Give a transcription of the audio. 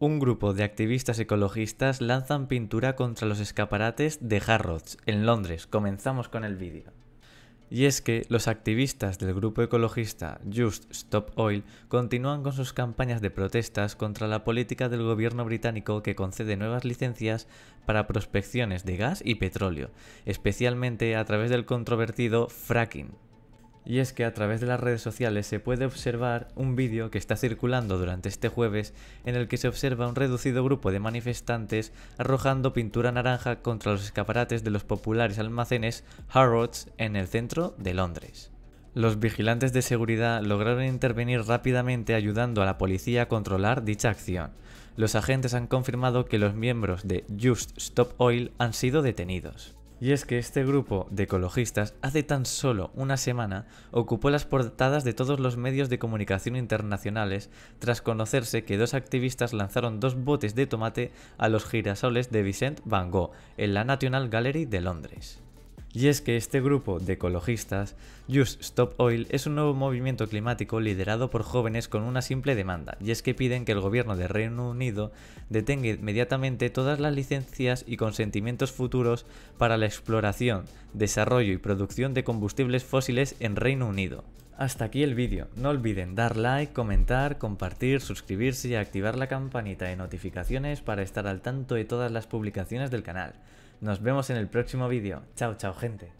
Un grupo de activistas ecologistas lanzan pintura contra los escaparates de Harrods, en Londres. Comenzamos con el vídeo. Y es que los activistas del grupo ecologista Just Stop Oil continúan con sus campañas de protestas contra la política del gobierno británico que concede nuevas licencias para prospecciones de gas y petróleo, especialmente a través del controvertido fracking. Y es que a través de las redes sociales se puede observar un vídeo que está circulando durante este jueves en el que se observa un reducido grupo de manifestantes arrojando pintura naranja contra los escaparates de los populares almacenes Harrods en el centro de Londres. Los vigilantes de seguridad lograron intervenir rápidamente ayudando a la policía a controlar dicha acción. Los agentes han confirmado que los miembros de Just Stop Oil han sido detenidos. Y es que este grupo de ecologistas hace tan solo una semana ocupó las portadas de todos los medios de comunicación internacionales tras conocerse que dos activistas lanzaron dos botes de tomate a los girasoles de Vicent Van Gogh en la National Gallery de Londres. Y es que este grupo de ecologistas, Just Stop Oil, es un nuevo movimiento climático liderado por jóvenes con una simple demanda, y es que piden que el gobierno de Reino Unido detenga inmediatamente todas las licencias y consentimientos futuros para la exploración, desarrollo y producción de combustibles fósiles en Reino Unido. Hasta aquí el vídeo. No olviden dar like, comentar, compartir, suscribirse y activar la campanita de notificaciones para estar al tanto de todas las publicaciones del canal. Nos vemos en el próximo vídeo. Chao, chao gente.